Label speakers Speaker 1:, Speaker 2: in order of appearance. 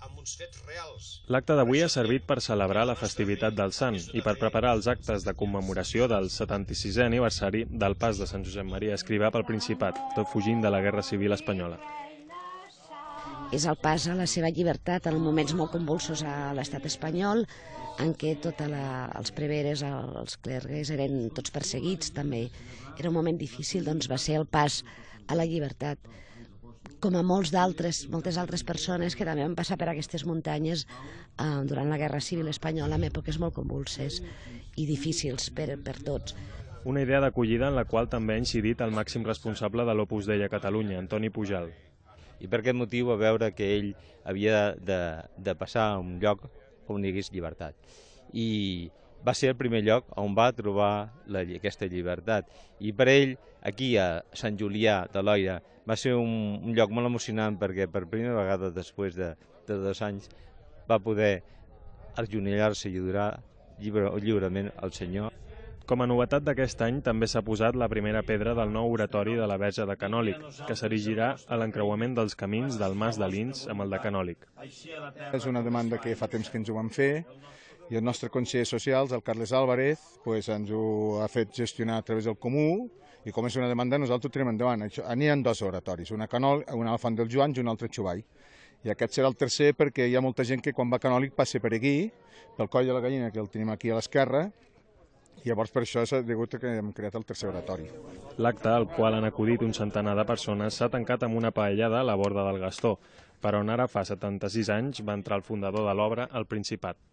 Speaker 1: amb uns fets reals. L'acte d'avui ha servit per celebrar la festivitat del Sant i per preparar els actes de commemoració del 76è aniversari del pas de Sant Josep Maria Escrivà pel Principat, tot fugint de la Guerra Civil Espanyola.
Speaker 2: És el pas a la seva llibertat en moments molt convulsos a l'estat espanyol, en què tots els preveres, els clergues, eren tots perseguits també. Era un moment difícil, doncs va ser el pas a la llibertat com a molts d'altres, moltes altres persones que també van passar per aquestes muntanyes eh, durant la Guerra Civil Espanyola en èpoques molt convulses i difícils per, per tots.
Speaker 1: Una idea d'acollida en la qual també ha incidit el màxim
Speaker 3: responsable de l'Opus Dei a Catalunya, Antoni Pujal. I per aquest motiu va veure que ell havia de, de passar a un lloc on hi hagués llibertat. I, va ser el primer lloc on va trobar la, aquesta llibertat. I per ell, aquí a Sant Julià de Loira, va ser un, un lloc molt emocionant perquè per primera vegada després de, de dos anys va poder arjonillar-se i adorar lliure, lliurement al Senyor. Com a novetat d'aquest any també s'ha posat la primera pedra del nou oratori
Speaker 1: de la Verge de Canòlic, que s'erigirà a l'encreuament dels camins del Mas de Lins amb el de Canòlic.
Speaker 4: És una demanda que fa temps que ens ho vam fer i el nostre conseller social, el Carles Álvarez, pues, ens ho ha fet gestionar a través del Comú, i com és una demanda, nosaltres ho tenim endavant. Això, n'hi ha dos oratoris, una Canol, una al Font del Joan i una altra a I aquest serà el tercer perquè hi ha molta gent que quan va a Canòlic passa per aquí, pel coll de la gallina, que el tenim aquí a l'esquerra, i llavors per això s'ha degut que hem creat el tercer oratori. L'acte, al qual han
Speaker 1: acudit un centenar de persones, s'ha tancat amb una paellada a la borda del Gastó, per on ara fa 76 anys va entrar el fundador de l'obra el Principat.